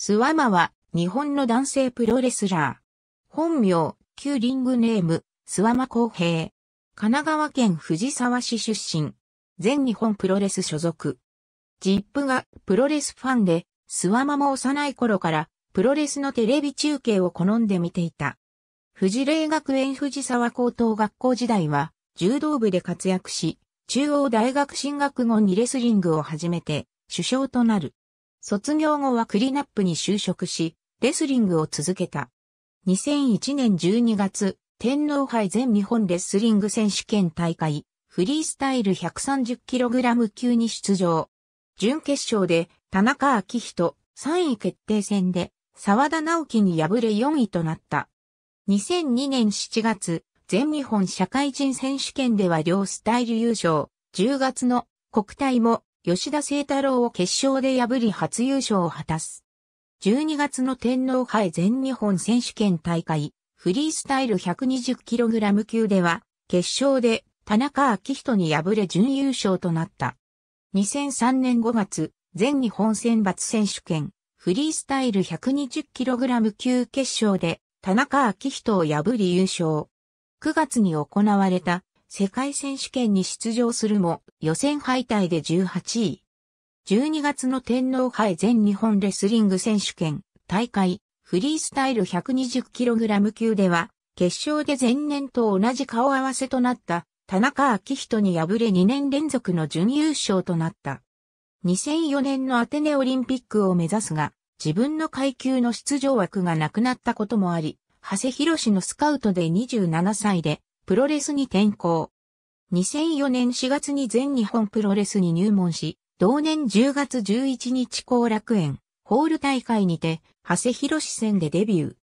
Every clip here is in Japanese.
スワマは、日本の男性プロレスラー。本名、旧リングネーム、スワマ公平。神奈川県藤沢市出身。全日本プロレス所属。ジップがプロレスファンで、スワマも幼い頃からプロレスのテレビ中継を好んで見ていた。藤霊学園藤沢高等学校時代は柔道部で活躍し、中央大学進学後にレスリングを始めて首相となる。卒業後はクリナップに就職し、レスリングを続けた。2001年12月、天皇杯全日本レスリング選手権大会、フリースタイル 130kg 級に出場。準決勝で田中昭人3位決定戦で沢田直樹に敗れ4位となった。2002年7月、全日本社会人選手権では両スタイル優勝、10月の国体も吉田聖太郎を決勝で破り初優勝を果たす。12月の天皇杯全日本選手権大会、フリースタイル 120kg 級では、決勝で田中昭人に敗れ準優勝となった。2003年5月、全日本選抜選手権、フリースタイル 120kg 級決勝で、田中昭人を破り優勝。9月に行われた世界選手権に出場するも予選敗退で18位。12月の天皇杯全日本レスリング選手権大会フリースタイル 120kg 級では決勝で前年と同じ顔合わせとなった田中昭人に敗れ2年連続の準優勝となった。2004年のアテネオリンピックを目指すが、自分の階級の出場枠がなくなったこともあり、長谷博士のスカウトで27歳でプロレスに転向。2004年4月に全日本プロレスに入門し、同年10月11日後楽園、ホール大会にて、長谷博士戦でデビュー。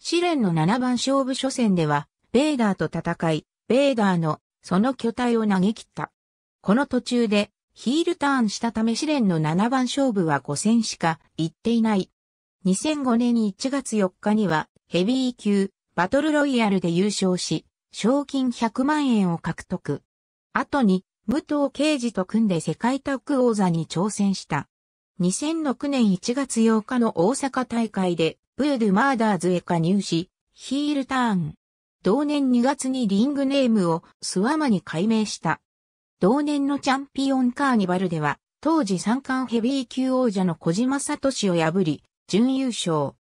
試練の7番勝負初戦では、ベーダーと戦い、ベーダーの、その巨体を投げ切った。この途中で、ヒールターンしたため試練の7番勝負は5戦しか行っていない。2005年1月4日には、ヘビー級、バトルロイヤルで優勝し、賞金100万円を獲得。後に、武藤敬司と組んで世界タッグ王座に挑戦した。2006年1月8日の大阪大会で、ブードゥ・マーダーズへ加入し、ヒールターン。同年2月にリングネームをスワマに改名した。同年のチャンピオンカーニバルでは、当時三冠ヘビー級王者の小島聡を破り、準優勝。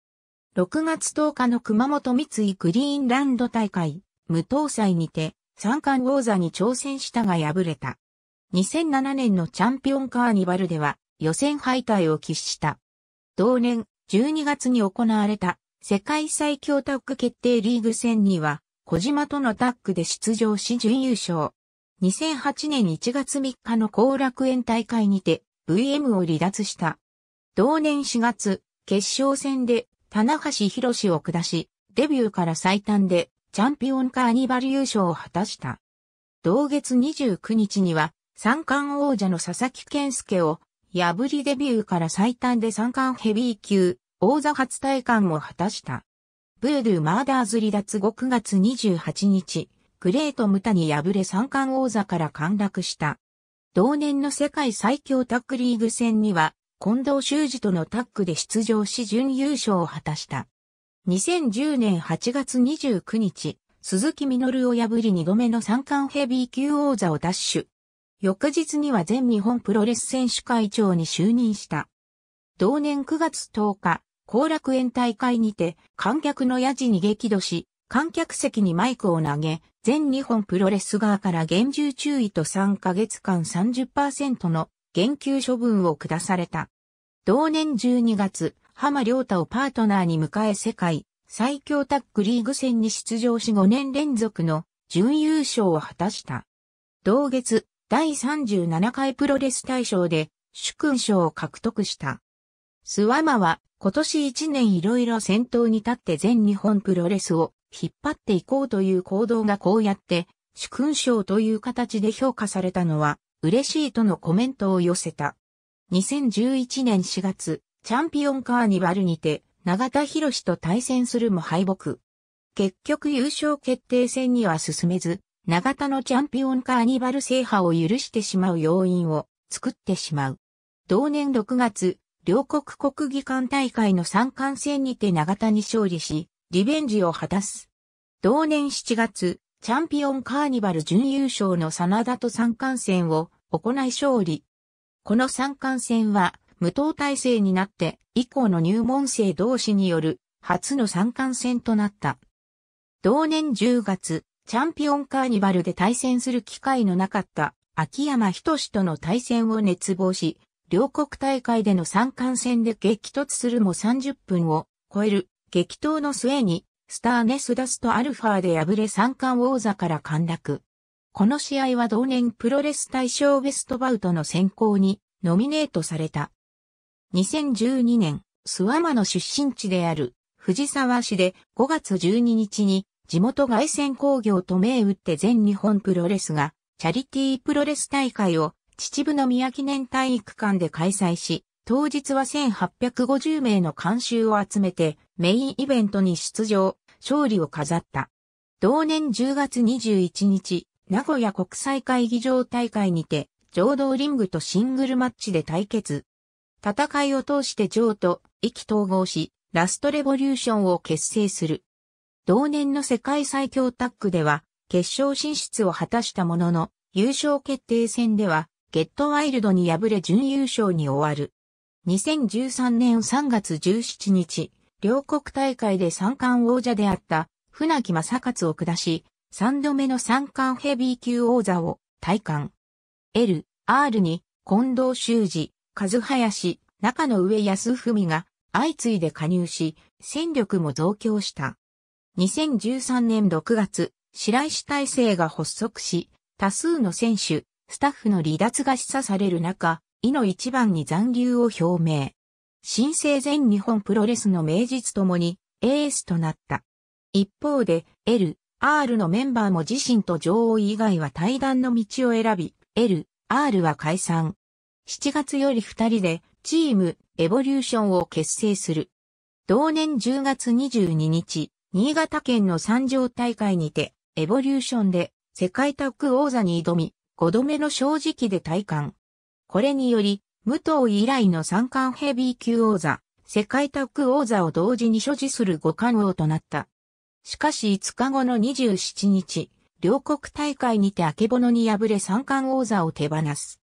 6月10日の熊本三井グリーンランド大会。無党祭にて、三冠王座に挑戦したが敗れた。2007年のチャンピオンカーニバルでは予選敗退を喫した。同年12月に行われた世界最強タッグ決定リーグ戦には小島とのタッグで出場し準優勝。2008年1月3日の後楽園大会にて VM を離脱した。同年4月決勝戦で棚橋博士を下しデビューから最短でチャンピオンカーニバル優勝を果たした。同月29日には、三冠王者の佐々木健介を、破りデビューから最短で三冠ヘビー級、王座初体感も果たした。ブードゥマーダーズ離脱後9月28日、グレート・ムタに敗れ三冠王座から陥落した。同年の世界最強タッグリーグ戦には、近藤修二とのタッグで出場し準優勝を果たした。2010年8月29日、鈴木みのるを破り2度目の三冠ヘビー級王座を奪取。翌日には全日本プロレス選手会長に就任した。同年9月10日、後楽園大会にて観客のヤジに激怒し、観客席にマイクを投げ、全日本プロレス側から厳重注意と3ヶ月間30%の減給処分を下された。同年12月、浜良太をパートナーに迎え世界最強タッグリーグ戦に出場し5年連続の準優勝を果たした。同月、第37回プロレス大賞で主勲賞を獲得した。スワマは今年1年いろいろ先頭に立って全日本プロレスを引っ張っていこうという行動がこうやって主勲賞という形で評価されたのは嬉しいとのコメントを寄せた。2011年4月、チャンピオンカーニバルにて、永田博士と対戦するも敗北。結局優勝決定戦には進めず、永田のチャンピオンカーニバル制覇を許してしまう要因を作ってしまう。同年6月、両国国技館大会の三冠戦にて永田に勝利し、リベンジを果たす。同年7月、チャンピオンカーニバル準優勝の真田と三冠戦を行い勝利。この三冠戦は、無党体制になって以降の入門生同士による初の三冠戦となった。同年10月、チャンピオンカーニバルで対戦する機会のなかった秋山仁との対戦を熱望し、両国大会での三冠戦で激突するも30分を超える激闘の末にスターネスダストアルファーで敗れ三冠王座から陥落。この試合は同年プロレス対象ベストバウトの選考にノミネートされた。2012年、諏訪間の出身地である藤沢市で5月12日に地元外線工業と銘打って全日本プロレスがチャリティープロレス大会を秩父宮記念体育館で開催し、当日は1850名の監修を集めてメインイベントに出場、勝利を飾った。同年10月21日、名古屋国際会議場大会にて、浄土リングとシングルマッチで対決。戦いを通してーと意気統合し、ラストレボリューションを結成する。同年の世界最強タッグでは、決勝進出を果たしたものの、優勝決定戦では、ゲットワイルドに敗れ準優勝に終わる。2013年3月17日、両国大会で三冠王者であった船木正勝を下し、3度目の三冠ヘビー級王座を体感。L、R に近藤修二、和林、中野上康文が相次いで加入し、戦力も増強した。2013年6月、白石体制が発足し、多数の選手、スタッフの離脱が示唆される中、井の一番に残留を表明。新生全日本プロレスの名実ともにエースとなった。一方で、L、R のメンバーも自身と女王以外は対談の道を選び、L、R は解散。7月より2人でチームエボリューションを結成する。同年10月22日、新潟県の三条大会にてエボリューションで世界タッグ王座に挑み、5度目の正直で体感。これにより、武藤以来の三冠ヘビー級王座、世界タッグ王座を同時に所持する五冠王となった。しかし5日後の27日、両国大会にてあけぼのに敗れ三冠王座を手放す。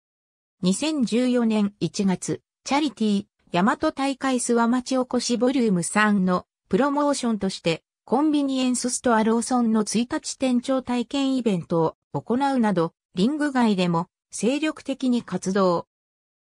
2014年1月、チャリティー、大和大会諏訪町おこしボリューム3のプロモーションとして、コンビニエンスストアローソンの1日店長体験イベントを行うなど、リング外でも精力的に活動。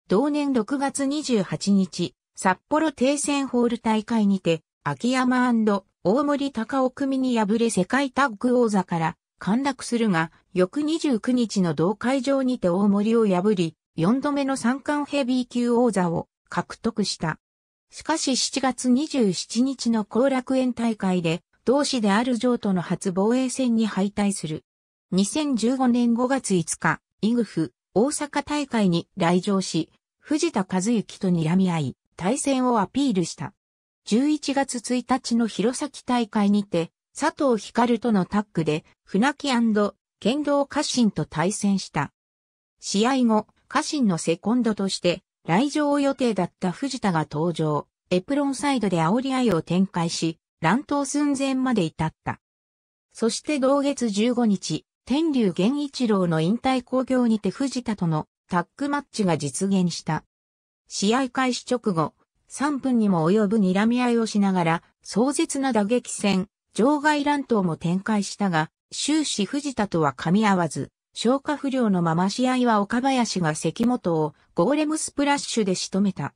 同年6月28日、札幌定戦ホール大会にて、秋山大森高尾組に敗れ世界タッグ王座から陥落するが、翌29日の同会場にて大森を破り、4度目の三冠ヘビー級王座を獲得した。しかし7月27日の後楽園大会で、同志である上との初防衛戦に敗退する。2015年5月5日、イグフ、大阪大会に来場し、藤田和幸と睨み合い、対戦をアピールした。11月1日の弘前大会にて、佐藤光とのタッグで、船木剣道家臣と対戦した。試合後、家臣のセコンドとして来場予定だった藤田が登場、エプロンサイドで煽り合いを展開し、乱闘寸前まで至った。そして同月15日、天竜源一郎の引退興行にて藤田とのタッグマッチが実現した。試合開始直後、3分にも及ぶ睨み合いをしながら、壮絶な打撃戦、場外乱闘も展開したが、終始藤田とは噛み合わず、消化不良のまま試合は岡林が関本をゴーレムスプラッシュで仕留めた。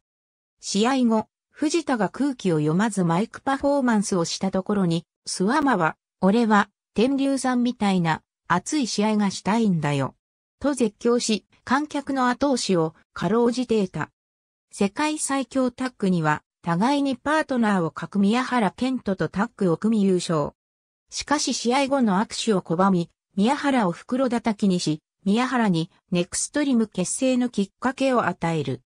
試合後、藤田が空気を読まずマイクパフォーマンスをしたところに、スワマは、俺は、天竜さんみたいな、熱い試合がしたいんだよ。と絶叫し、観客の後押しを、過労じて得た。世界最強タッグには、互いにパートナーを欠く宮原健人とタッグを組み優勝。しかし試合後の握手を拒み、宮原を袋叩きにし、宮原にネクストリム結成のきっかけを与える。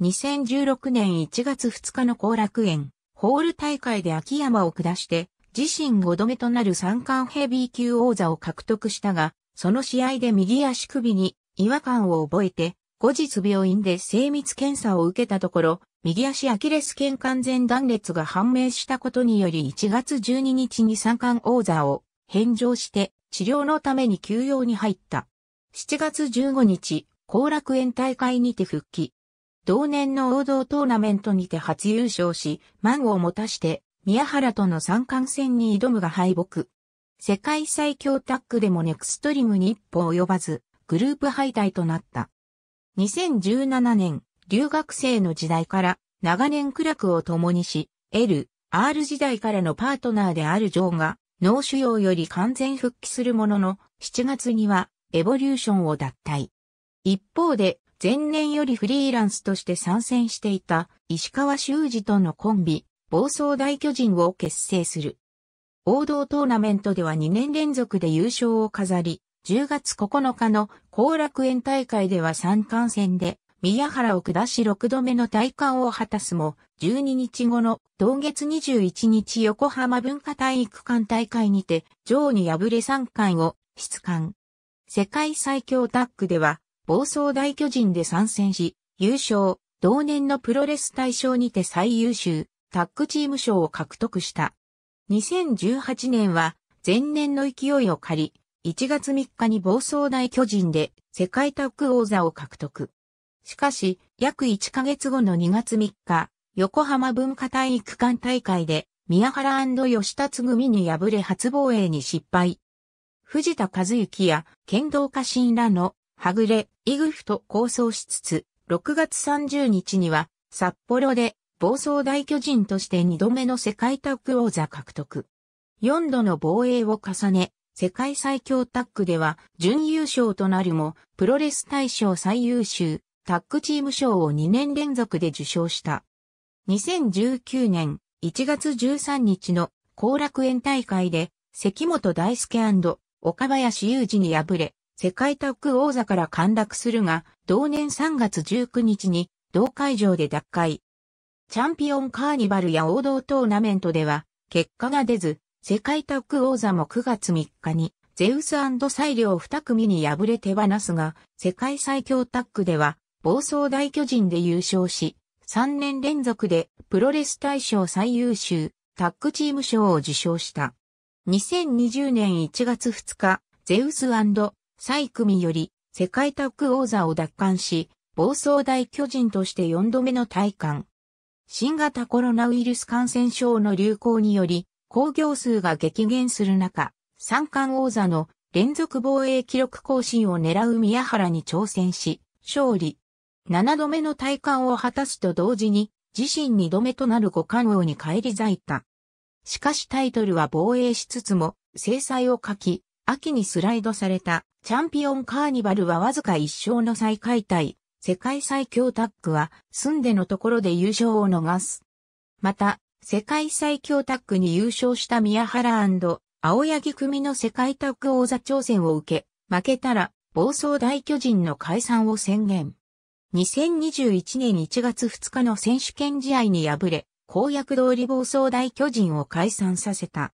2016年1月2日の後楽園、ホール大会で秋山を下して、自身5度目となる三冠ヘビー級王座を獲得したが、その試合で右足首に違和感を覚えて、後日病院で精密検査を受けたところ、右足アキレス腱完全断裂が判明したことにより1月12日に三冠王座を返上して治療のために休養に入った。7月15日、後楽園大会にて復帰。同年の王道トーナメントにて初優勝し、満を持たして、宮原との三冠戦に挑むが敗北。世界最強タッグでもネクストリムに一歩及ばず、グループ敗退となった。2017年、留学生の時代から長年苦楽を共にし、L、R 時代からのパートナーであるジョーが、脳腫瘍より完全復帰するものの、7月にはエボリューションを脱退。一方で、前年よりフリーランスとして参戦していた石川修二とのコンビ、暴走大巨人を結成する。王道トーナメントでは2年連続で優勝を飾り、10月9日の後楽園大会では3冠戦で宮原を下し6度目の体感を果たすも、12日後の同月21日横浜文化体育館大会にて、上に敗れ3回を出館。世界最強タッグでは、暴走大巨人で参戦し、優勝、同年のプロレス大賞にて最優秀、タッグチーム賞を獲得した。2018年は、前年の勢いを借り、1月3日に暴走大巨人で世界タッグ王座を獲得。しかし、約1ヶ月後の2月3日、横浜文化体育館大会で、宮原吉田つ組に敗れ初防衛に失敗。藤田和幸や剣道家臣らの、はぐれ、イグフと構想しつつ、6月30日には、札幌で、暴走大巨人として2度目の世界タッグ王座獲得。4度の防衛を重ね、世界最強タッグでは準優勝となるも、プロレス大賞最優秀、タッグチーム賞を2年連続で受賞した。2019年1月13日の後楽園大会で関本大輔岡林雄二に敗れ、世界タッグ王座から陥落するが、同年3月19日に同会場で脱会。チャンピオンカーニバルや王道トーナメントでは結果が出ず、世界タッグ王座も9月3日にゼウスサイリオ2組に敗れ手放すが、世界最強タッグでは暴走大巨人で優勝し、3年連続でプロレス大賞最優秀タッグチーム賞を受賞した。2020年1月2日、ゼウスサイクミより世界タッグ王座を奪還し、暴走大巨人として4度目の体感。新型コロナウイルス感染症の流行により、興行数が激減する中、三冠王座の連続防衛記録更新を狙う宮原に挑戦し、勝利。7度目の体冠を果たすと同時に、自身2度目となる五冠王に返り咲いた。しかしタイトルは防衛しつつも、制裁を書き、秋にスライドされたチャンピオンカーニバルはわずか1勝の最下位世界最強タッグは、住んでのところで優勝を逃す。また、世界最強タッグに優勝した宮原青柳組の世界タッグ王座挑戦を受け、負けたら、暴走大巨人の解散を宣言。2021年1月2日の選手権試合に敗れ、公約通り暴走大巨人を解散させた。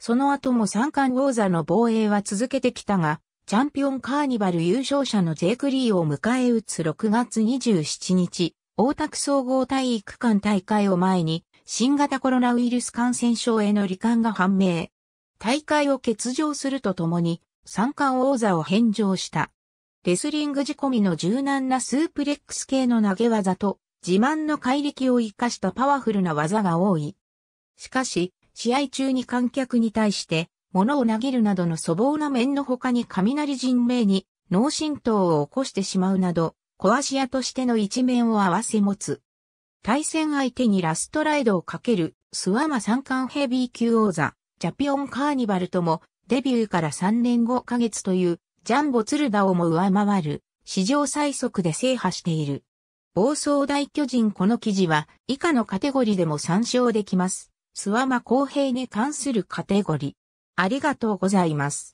その後も三冠王座の防衛は続けてきたが、チャンピオンカーニバル優勝者のジェイク・リーを迎え撃つ6月27日、大田区総合体育館大会を前に、新型コロナウイルス感染症への罹患が判明。大会を欠場するとともに、三冠王座を返上した。レスリング仕込みの柔軟なスープレックス系の投げ技と、自慢の怪力を活かしたパワフルな技が多い。しかし、試合中に観客に対して、物を投げるなどの粗暴な面の他に雷人命に脳震盪を起こしてしまうなど、壊し屋としての一面を合わせ持つ。対戦相手にラストライドをかける、スワマ三冠ヘビー級王座、ジャピオンカーニバルとも、デビューから3年5ヶ月というジャンボ鶴田をも上回る、史上最速で制覇している。暴走大巨人この記事は以下のカテゴリでも参照できます。諏訪間公平に関するカテゴリ。ありがとうございます。